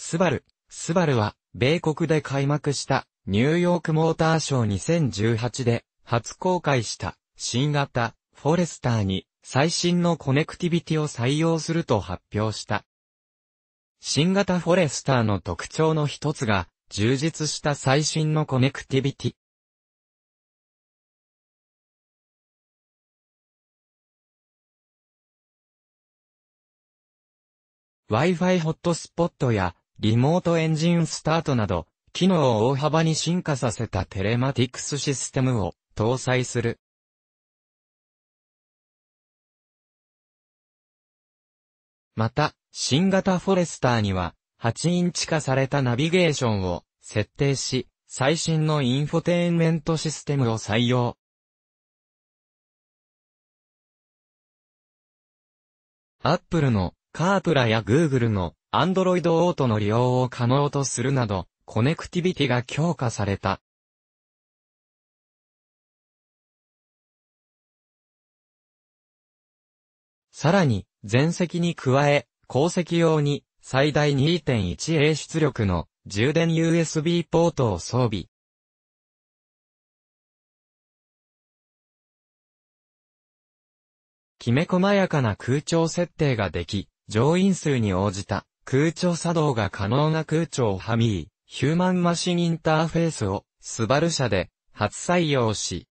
スバル。スバルは、米国で開幕した、ニューヨークモーターショー2018で、初公開した、新型、フォレスターに、最新のコネクティビティを採用すると発表した。新型フォレスターの特徴の一つが、充実した最新のコネクティビティ。Wi-Fi ホットスポットやリモートエンジンスタートなど、機能を大幅に進化させたテレマティクスシステムを搭載する。また、新型フォレスターには、8インチ化されたナビゲーションを設定し、最新のインフォテインメントシステムを採用。アップルのカープラやグーグルの Android Auto の利用を可能とするなど、コネクティビティが強化された。さらに、前席に加え、後席用に最大 2.1A 出力の充電 USB ポートを装備。きめ細やかな空調設定ができ、乗員数に応じた空調作動が可能な空調ハミー、ヒューマンマシンインターフェースを、スバル社で、初採用し、